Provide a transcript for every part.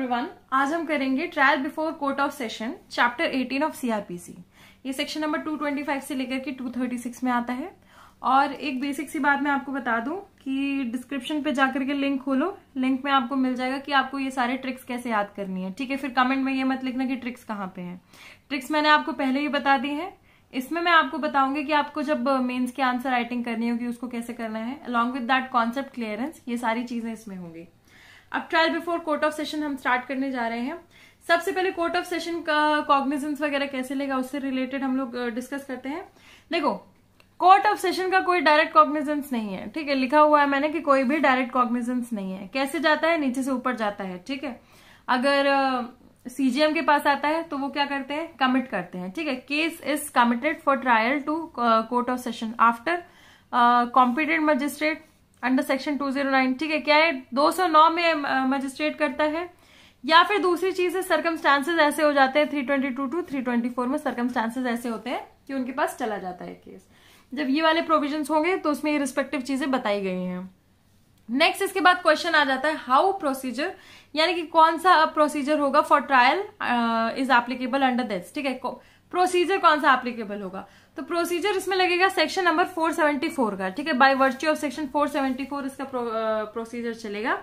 Everyone आज हम करेंगे trial before court of session chapter 18 of CrPC ये सेक्शन नंबर 225 से लेकर के 236 में आता है और एक बेसिक सी बात मैं आपको बता दूं कि डिस्क्रिप्शन पे जाकर के लिंक खोलो लिंक में आपको मिल जाएगा कि आपको ये सारे ट्रिक्स कैसे याद करनी है ठीक है फिर कमेंट में ये मत लिखना कि ट्रिक्स कहाँ पे है ट्रिक्स मैंने आपको पहले ही बता दी है इसमें मैं आपको बताऊंगी कि आपको जब मेन्स के आंसर राइटिंग करनी होगी उसको कैसे करना है along with that concept clearance ये सारी चीजें इसमें होंगी अब trial before court of session हम स्टार्ट करने जा रहे हैं सबसे पहले कोर्ट ऑफ सेशन का कॉग्निजेंस वगैरह कैसे लेगा उससे रिलेटेड हम लोग डिस्कस करते हैं देखो कोर्ट ऑफ सेशन का कोई डायरेक्ट कॉग्निजेंस नहीं है ठीक है लिखा हुआ है मैंने कि कोई भी डायरेक्ट कॉग्निजेंस नहीं है कैसे जाता है नीचे से ऊपर जाता है ठीक है अगर सीजीएम uh, के पास आता है तो वो क्या करते हैं कमिट करते हैं ठीक है case is committed for trial to court of session after competent magistrate under section 209 ठीक है क्या है 209 में मजिस्ट्रेट करता है या फिर दूसरी चीज है सर्कमस्टांसेस ऐसे हो जाते हैं 322 टू टू फोर में सर्कमस्टांसेस ऐसे होते हैं कि उनके पास चला जाता है केस जब ये वाले प्रोविजन होंगे तो उसमें ये रिस्पेक्टिव चीजें बताई गई हैं नेक्स्ट इसके बाद क्वेश्चन आ जाता है हाउ प्रोसीजर यानी कि कौन सा अब प्रोसीजर होगा for trial is applicable under this ठीक है प्रोसीजर कौन सा एप्लीकेबल होगा तो प्रोसीजर इसमें लगेगा सेक्शन नंबर 474 का ठीक है बाय वर्च्यू ऑफ सेक्शन 474 इसका प्रो, प्रोसीजर चलेगा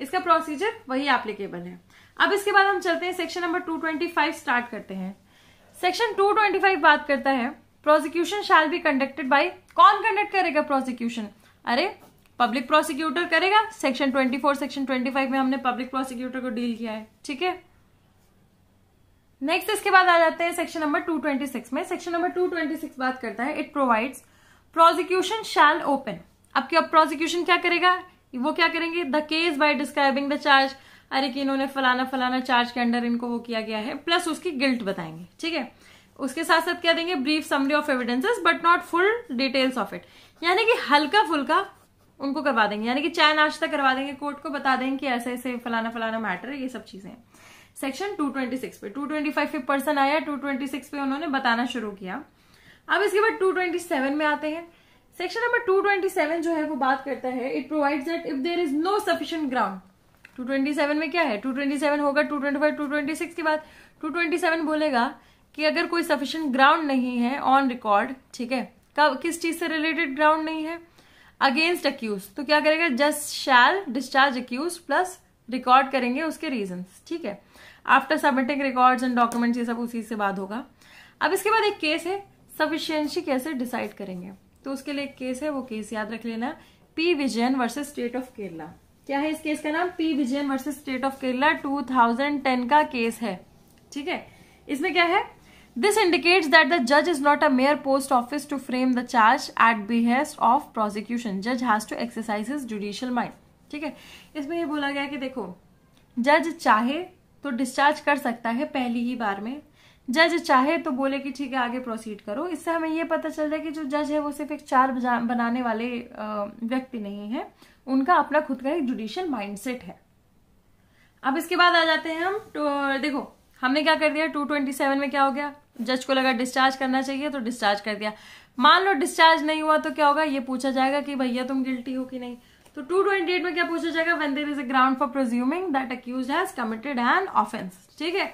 इसका प्रोसीजर वही एप्लीकेबल है अब इसके बाद हम चलते हैं सेक्शन नंबर 225 स्टार्ट करते हैं सेक्शन 225 बात करता है prosecution shall be conducted by कौन कंडक्ट करेगा प्रोसिक्यूशन अरे पब्लिक प्रोसिक्यूटर करेगा सेक्शन ट्वेंटी सेक्शन ट्वेंटी में हमने पब्लिक प्रोसिक्यूटर को डील किया है ठीक है नेक्स्ट इसके बाद आ जाते हैं सेक्शन नंबर 226 में सेक्शन नंबर 226 बात करता है it provides prosecution shall open अब क्या प्रोजिक्यूशन क्या करेगा वो क्या करेंगे the case by describing the charge अरे कि इन्होंने फलाना फलाना चार्ज के अंडर इनको वो किया गया है प्लस उसकी गिल्ट बताएंगे ठीक है उसके साथ साथ क्या देंगे brief summary of evidences but not full details of it यानी कि हल्का फुल्का उनको करवा देंगे यानी कि चाय नाश्ता करवा देंगे कोर्ट को बता देंगे कि ऐसे ऐसे फलाना फलाना मैटर है ये सब चीजें हैं सेक्शन 226 पे 225 पे पर्सन आया 226 पे उन्होंने बताना शुरू किया अब इसके बाद 227 में आते हैं सेक्शन नंबर 227 जो है वो बात करता है it provides that if there is no sufficient ground 227 में क्या है 227 होगा 225 226 के बाद 227 बोलेगा कि अगर कोई सफिशिएंट ग्राउंड नहीं है ऑन रिकॉर्ड ठीक है कब किस चीज से रिलेटेड ग्राउंड नहीं है अगेंस्ट अक्यूज तो क्या करेगा just shall discharge accused plus record करेंगे उसके रीजन ठीक है after submitting records and documents ये सब उसी से बाद होगा अब इसके बाद एक केस है सफिशियंसी कैसे डिसाइड करेंगे तो उसके लिए एक केस है वो केस याद रख लेना P Vijayan versus state of Kerala क्या है इस केस का नाम P Vijayan versus state of Kerala 2010 का केस है ठीक है इसमें क्या है दिस इंडिकेट्स दैट द जज is not a mayor post office to frame the charge at behest of prosecution जज has to exercise judicial mind ठीक है इसमें यह बोला गया कि देखो जज चाहे तो डिस्चार्ज कर सकता है पहली ही बार में जज चाहे तो बोले कि ठीक है आगे प्रोसीड करो इससे हमें ये पता चल जाए कि जो जज है वो सिर्फ एक चार बनाने वाले व्यक्ति नहीं है उनका अपना खुद का एक जुडिशियल माइंडसेट है अब इसके बाद आ जाते हैं हम तो, देखो हमने क्या कर दिया 227 में क्या हो गया जज को लगा डिस्चार्ज करना चाहिए तो डिस्चार्ज कर दिया मान लो डिस्चार्ज नहीं हुआ तो क्या होगा ये पूछा जाएगा कि भैया तुम गिल्टी हो कि नहीं तो टू ट्वेंटी एट में क्या पूछा जाएगा when there is a ground for presuming that accused has committed an offence ठीक है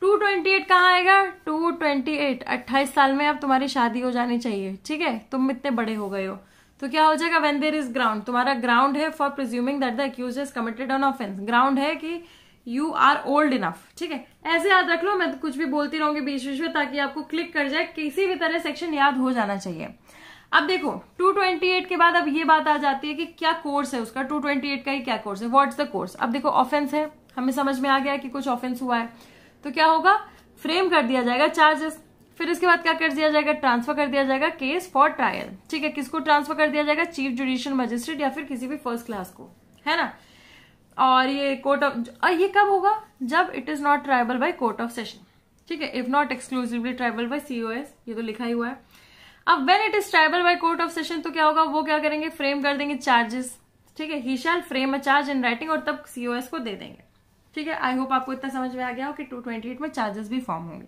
टू ट्वेंटी एट कहाँ आएगा टू ट्वेंटी एट अट्ठाईस साल में अब तुम्हारी शादी हो जानी चाहिए ठीक है तुम इतने बड़े हो गए हो तो क्या हो जाएगा वेन देर इज ग्राउंड तुम्हारा ग्राउंड है for presuming that the accused is committed on offence ground है कि यू आर ओल्ड इनफ ठीक है ऐसे याद रख लो मैं कुछ भी बोलती रहूंगी बीच बीच में ताकि आपको क्लिक कर जाए किसी भी तरह सेक्शन याद हो जाना चाहिए अब देखो 228 के बाद अब ये बात आ जाती है कि क्या कोर्स है उसका 228 का ही क्या कोर्स है व्हाट्स द कोर्स अब देखो ऑफेंस है हमें समझ में आ गया कि कुछ ऑफेंस हुआ है तो क्या होगा फ्रेम कर दिया जाएगा चार्जेस फिर इसके बाद क्या कर दिया जाएगा ट्रांसफर कर दिया जाएगा केस फॉर ट्रायल ठीक है किसको ट्रांसफर कर दिया जाएगा चीफ जुडिशियल मजिस्ट्रेट या फिर किसी भी फर्स्ट क्लास को है ना और ये कोर्ट ऑफ ये कब होगा जब it is not triable by court of session ठीक है if not exclusively triable by COS ये तो लिखा ही हुआ है अब when it is triable by court of session तो क्या होगा वो क्या करेंगे फ्रेम कर देंगे चार्जेस ठीक है he shall frame a charge in writing और तब सीओएस को दे देंगे ठीक है आई होप आपको इतना समझ में आ गया हो कि 228 में चार्जेस भी फॉर्म होंगे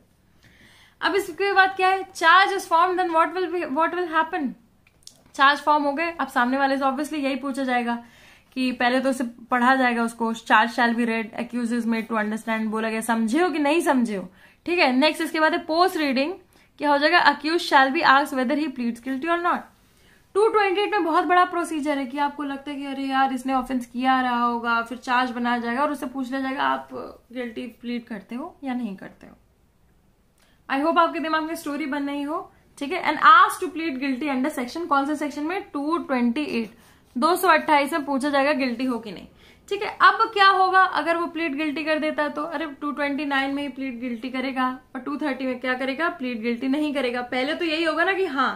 अब इसके बाद क्या है charge is form then what will what will happen charge form हो गए अब सामने वाले से ऑब्वियसली यही पूछा जाएगा कि पहले तो उसे पढ़ा जाएगा उसको charge shall be read accused is made to understand बोला गया समझे हो कि नहीं समझे हो ठीक है नेक्स्ट इसके बाद है पोस्ट रीडिंग क्या हो जाएगा accused shall be asked whether he pleads guilty और नॉट टू ट्वेंटी एट में बहुत बड़ा प्रोसीजर है कि आपको लगता है कि अरे यार इसने ऑफेंस किया रहा होगा फिर चार्ज बनाया जाएगा और उससे पूछ लिया जाएगा आप गिल्टी प्लीड करते हो या नहीं करते हो आई होप आपके दिमाग में स्टोरी बन रही हो ठीक है and ask to plead guilty under section कौन से सेक्शन में टू ट्वेंटी एट दो सौ अट्ठाईस में पूछा जाएगा गिल्टी हो कि नहीं ठीक है अब क्या होगा अगर वो प्लीड गिल्टी कर देता है तो अरे 229 में ही प्लीड गिल्टी करेगा और 230 में क्या करेगा प्लीड गिल्टी नहीं करेगा पहले तो यही होगा ना कि हाँ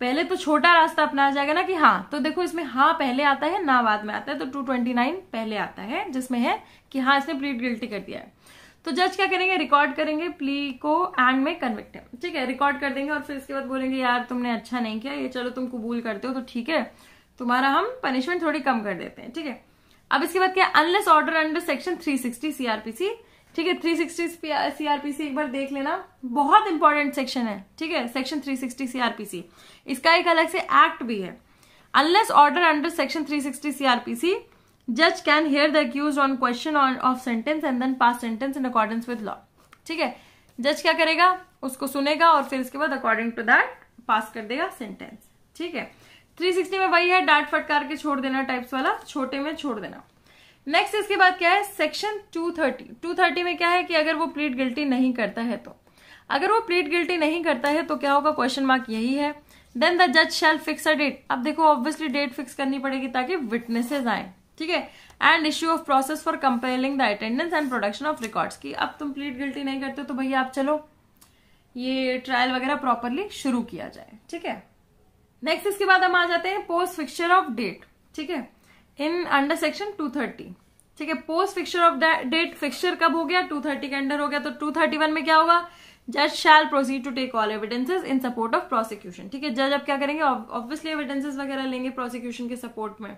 पहले तो छोटा रास्ता अपनाया जाएगा ना कि हाँ तो देखो इसमें हाँ पहले आता है ना बाद में आता है तो 229 पहले आता है जिसमें है कि हाँ इसने प्लीड गिल्टी कर दिया है तो जज क्या करेंगे रिकॉर्ड करेंगे प्ली को एंड में कन्विक्ट है ठीक है रिकॉर्ड कर देंगे और फिर इसके बाद बोलेंगे यार तुमने अच्छा नहीं किया ये चलो तुम कबूल करते हो तो ठीक है तुम्हारा हम पनिशमेंट थोड़ी कम कर देते हैं ठीक है अब इसके बाद क्या unless order under section 360 CrPC ठीक है 360 सीआरपीसी एक बार देख लेना बहुत इंपॉर्टेंट सेक्शन है ठीक है सेक्शन 360 सीआरपीसी इसका एक अलग से एक्ट भी है unless order under section 360 CrPC जज can hear the accused on question of sentence and then pass sentence in accordance with law ठीक है जज क्या करेगा उसको सुनेगा और फिर इसके बाद अकॉर्डिंग टू दैट पास कर देगा सेंटेंस ठीक है 360 में वही है डांट फटकार के छोड़ देना टाइप्स वाला छोटे में छोड़ देना नेक्स्ट इसके बाद क्या है सेक्शन 230 230 में क्या है कि अगर वो प्लीट गिल्टी नहीं करता है तो अगर वो प्लीट गिल्टी नहीं करता है तो क्या होगा क्वेश्चन मार्क यही है देन द जज शैल फिक्स अ डेट अब देखो ऑब्वियसली डेट फिक्स करनी पड़ेगी ताकि विटनेसेज आए ठीक है and issue of process for compelling the attendance and production of records की अब तुम प्लीट गिल्टी नहीं करते तो भैया आप चलो ये ट्रायल वगैरह प्रॉपरली शुरू किया जाए ठीक है नेक्स्ट इसके बाद हम आ जाते हैं पोस्ट फिक्सर ऑफ डेट ठीक है इन अंडर सेक्शन 230 ठीक है post fixture of date fixture कब हो गया 230 के अंडर हो गया तो 231 में क्या होगा जज shall proceed to take all evidences in support of prosecution ठीक है जज अब क्या करेंगे ऑब्वियसली एविडेंसेज वगैरह लेंगे प्रोसिक्यूशन के सपोर्ट में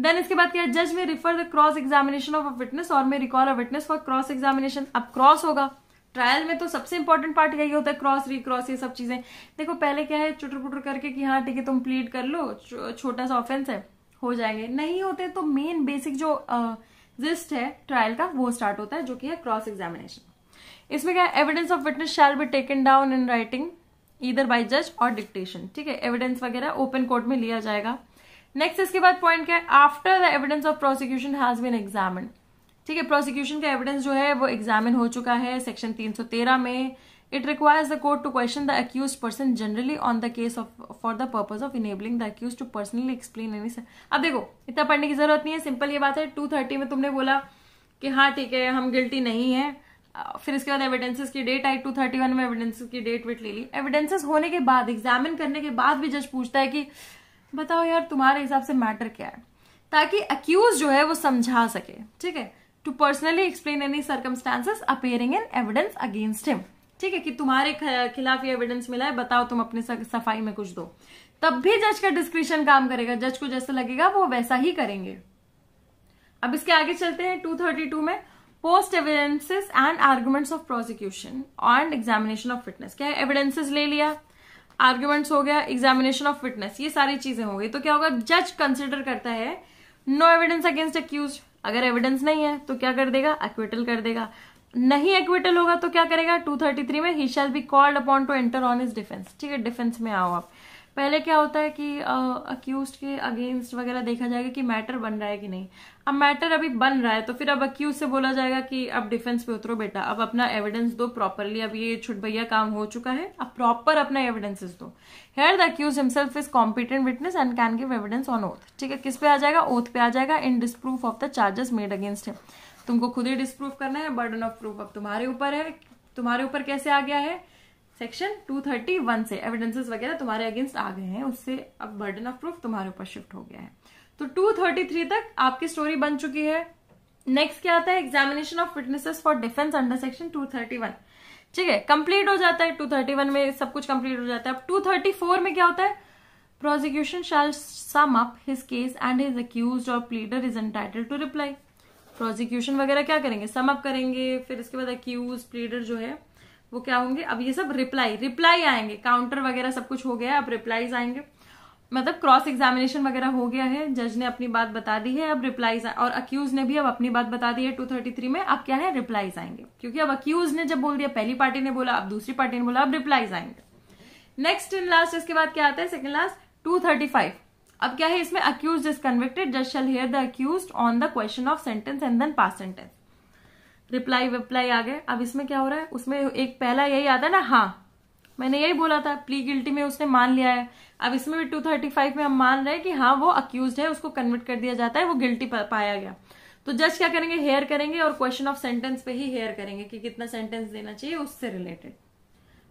देन इसके बाद क्या जज may refer the cross examination of a witness और may recall a witness for cross examination अब क्रॉस होगा ट्रायल में तो सबसे इंपॉर्टेंट पार्ट यही होता है क्रॉस रिक्रॉस ये सब चीजें देखो पहले क्या है चुटर पुटर करके कि हाँ ठीक है तुम प्लीड कर लो छोटा सा ऑफेंस है हो जाएंगे नहीं होते तो मेन बेसिक जो जिस्ट है ट्रायल का वो स्टार्ट होता है जो कि है क्रॉस एग्जामिनेशन इसमें क्या है evidence of witness shall be taken down in writing either by जज और डिक्टेशन ठीक है एविडेंस वगैरह ओपन कोर्ट में लिया जाएगा नेक्स्ट इसके बाद पॉइंट क्या है after the evidence of prosecution has been examined ठीक है प्रोसिक्यूशन का एविडेंस जो है वो एग्जामिन हो चुका है सेक्शन 313 में it requires the court to question the accused person generally on the case of for the purpose of enabling the accused to personally explain any अब देखो इतना पढ़ने की जरूरत नहीं है सिंपल ये बात है टू थर्टी में तुमने बोला कि हाँ ठीक है हम गिल्टी नहीं है फिर इसके बाद एविडेंसेस की डेट आई टू थर्टी वन में एविडेंसेस की डेट वेट ले ली एविडेंसेस होने के बाद एग्जामिन करने के बाद भी जज पूछता है कि बताओ यार तुम्हारे हिसाब से मैटर क्या है ताकि अक्यूज जो है वो समझा सके ठीक है to personally explain any circumstances appearing in evidence against him ठीक है कि तुम्हारे खिलाफ ये एविडेंस मिला है बताओ तुम अपने सफाई में कुछ दो तब भी जज का डिस्क्रिप्शन काम करेगा जज को जैसा लगेगा वो वैसा ही करेंगे अब इसके आगे चलते हैं 232 में post evidences and arguments of prosecution and examination of witness क्या एविडेंसेस ले लिया आर्ग्यूमेंट्स हो गया एग्जामिनेशन ऑफ फिटनेस ये सारी चीजें हो गई तो क्या होगा जज कंसिडर करता है नो एविडेंस अगेंस्ट अक्यूज अगर एविडेंस नहीं है तो क्या कर देगा एक्विटल कर देगा नहीं एक्विटल होगा तो क्या करेगा 233 में he shall be called upon to enter on his defence ठीक है डिफेंस में आओ आप पहले क्या होता है कि अक्यूज के अगेंस्ट वगैरह देखा जाएगा कि मैटर बन रहा है कि नहीं अब मैटर अभी बन रहा है तो फिर अब अक्यूज से बोला जाएगा कि अब डिफेंस पे उतरो बेटा अब अपना एविडेंस दो प्रॉपरली अब ये छुटभैया काम हो चुका है अब प्रॉपर अपना एविडेंसेस दो here the accused himself is competent witness and can give evidence on oath ठीक है किस पे आ जाएगा ओथ पे आ जाएगा in disproof of the charges made against है तुमको खुद ही डिस्प्रूव करना है बर्डन ऑफ प्रूफ अब तुम्हारे ऊपर है तुम्हारे ऊपर कैसे आ गया है सेक्शन 231 से एविडेंसेस वगैरह तुम्हारे अगेंस्ट आ गए हैं उससे अब बर्डन ऑफ प्रूफ तुम्हारे ऊपर शिफ्ट हो गया है तो 233 तक आपकी स्टोरी बन चुकी है नेक्स्ट क्या आता है examination of witnesses for defence under section 231 ठीक है कंप्लीट हो जाता है 231 में सब कुछ कंप्लीट हो जाता है अब 234 में क्या होता है prosecution shall sum up his case and his accused और pleader is entitle to reply prosecution वगैरह क्या करेंगे सम अप करेंगे फिर इसके बाद अक्यूज प्लीडर जो है वो क्या होंगे अब ये सब रिप्लाई रिप्लाई आएंगे काउंटर वगैरह सब कुछ हो गया अब रिप्लाईज आएंगे मतलब क्रॉस एग्जामिनेशन वगैरह हो गया है जज ने अपनी बात बता दी है अब रिप्लाईज और अक्यूज ने भी अब अपनी बात बता दी है 233 में अब क्या है रिप्लाईज आएंगे क्योंकि अब अक्यूज ने जब बोल दिया पहली पार्टी ने बोला अब दूसरी पार्टी ने बोला अब रिप्लाईज आएंगे नेक्स्ट इन लास्ट इसके बाद क्या आता है सेकंड लास्ट फाइव अब क्या है इसमें अक्यूज इज कन्विक्टेड जज shall hear the accused on the question of sentence and then pass sentence reply विप्लाई आ गए अब इसमें क्या हो रहा है उसमें एक पहला यही आता है ना हाँ मैंने यही बोला था प्ली गिल्टी में उसने मान लिया है अब इसमें भी 235 में हम मान रहे हैं कि हाँ वो अक्यूज है उसको कन्वर्ट कर दिया जाता है वो गिल्टी पाया गया तो जज क्या करेंगे हेयर करेंगे और क्वेश्चन ऑफ सेंटेंस पे ही हेयर करेंगे कि कितना सेंटेंस देना चाहिए उससे रिलेटेड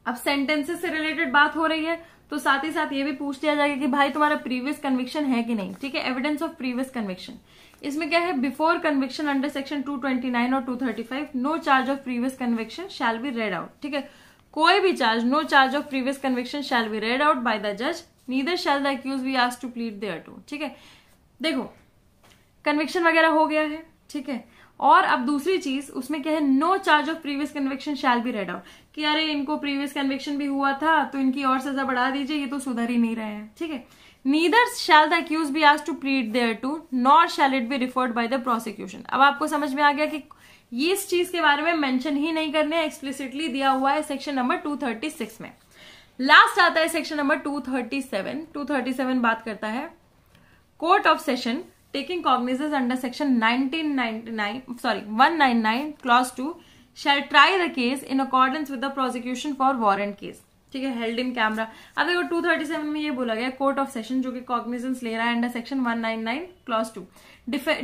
अब सेंटेंसेस से रिलेटेड बात हो रही है तो साथ ही साथ ये भी पूछ लिया जाएगा कि भाई तुम्हारा प्रीवियस कन्विक्शन है कि नहीं ठीक है एविडेंस ऑफ प्रीवियस कन्विक्शन इसमें क्या है बिफोर कन्विक्शन अंडर सेक्शन 229 और 235 no charge of previous conviction shell be red out ठीक है कोई भी charge no charge of previous conviction shell be red out by the जज neither shall the accused we आज टू प्लीड देयर टू ठीक है देखो कन्विक्शन वगैरह हो गया है ठीक है और अब दूसरी चीज उसमें क्या है no charge of previous conviction shall be read out कि अरे इनको प्रीवियस कन्वेक्शन भी हुआ था तो इनकी और सजा बढ़ा दीजिए ये तो सुधर ही नहीं रहे हैं ठीक है neither shall the accused be आज to plead thereto nor shall it be referred by the prosecution अब आपको समझ में आ गया कि ये इस चीज के बारे में मेंशन ही नहीं करने एक्सप्लिसिटली दिया हुआ है सेक्शन नंबर 236 में लास्ट आता है सेक्शन नंबर 237 237 बात करता है court of session taking cognizance under section 1999 sorry 199 clause 2 shall try the case in accordance with the prosecution for warrant case ठीक है हेल्ड इन कैमरा अब देखो 237 में ये बोला गया कोर्ट ऑफ सेशन जो कि कॉग्निजेंस ले रहा है अंडर सेक्शन 199 क्लॉज 2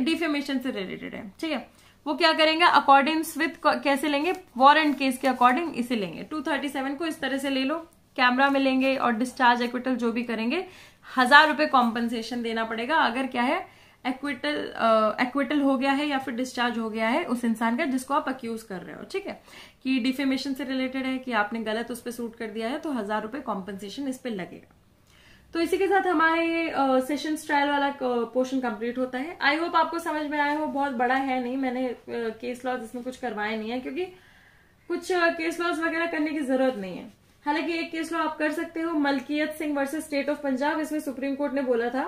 डिफेमेशन से रिलेटेड है ठीक है वो क्या करेंगे अकॉर्डिंग विथ कैसे लेंगे वारंट केस के अकॉर्डिंग इसे लेंगे 237 को इस तरह से ले लो कैमरा में लेंगे और डिस्चार्ज एक्विटल जो भी करेंगे हजार रुपए कॉम्पनसेशन देना पड़ेगा अगर क्या है एक्विटल एक्विटल uh, हो गया है या फिर डिस्चार्ज हो गया है उस इंसान का जिसको आप अक्यूज कर रहे हो ठीक है कि डिफेमेशन से रिलेटेड है कि आपने गलत उस पर सूट कर दिया है तो हजार रुपए कॉम्पनसेशन इस पर लगेगा तो इसी के साथ हमारे सेशन uh, ट्रायल वाला पोर्शन uh, कंप्लीट होता है आई होप आपको समझ में आया हो बहुत बड़ा है नहीं मैंने केस uh, लॉज इसमें कुछ करवाए नहीं है क्योंकि कुछ केस लॉज वगैरह करने की जरूरत नहीं है हालांकि एक केस लॉ आप कर सकते हो Malkiyat Singh versus state of Punjab इसमें सुप्रीम कोर्ट ने बोला था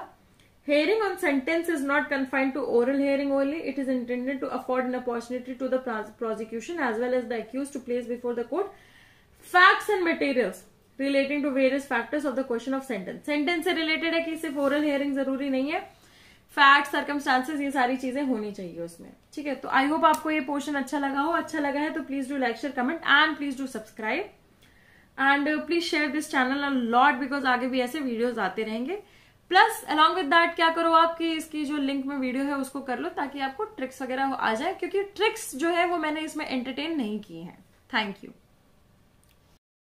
Hearing on sentence is not confined to oral hearing only. It is intended to afford an opportunity to the prosecution as well as the accused to place before the court facts and materials relating to various factors of the question of sentence. Sentence से related है कि सिर्फ oral hearing जरूरी नहीं है fact circumstances ये सारी चीजें होनी चाहिए उसमें ठीक है तो आई होप portion ये पोर्शन अच्छा लगा हो अच्छा लगा है तो please do like share comment and please do subscribe and please share this channel lot because आगे भी ऐसे वीडियोज आते रहेंगे प्लस अलॉन्ग विद डैट क्या करो आपकी इसकी जो लिंक में वीडियो है उसको कर लो ताकि आपको ट्रिक्स वगैरह आ जाए क्योंकि ट्रिक्स जो है वो मैंने इसमें एंटरटेन नहीं की है थैंक यू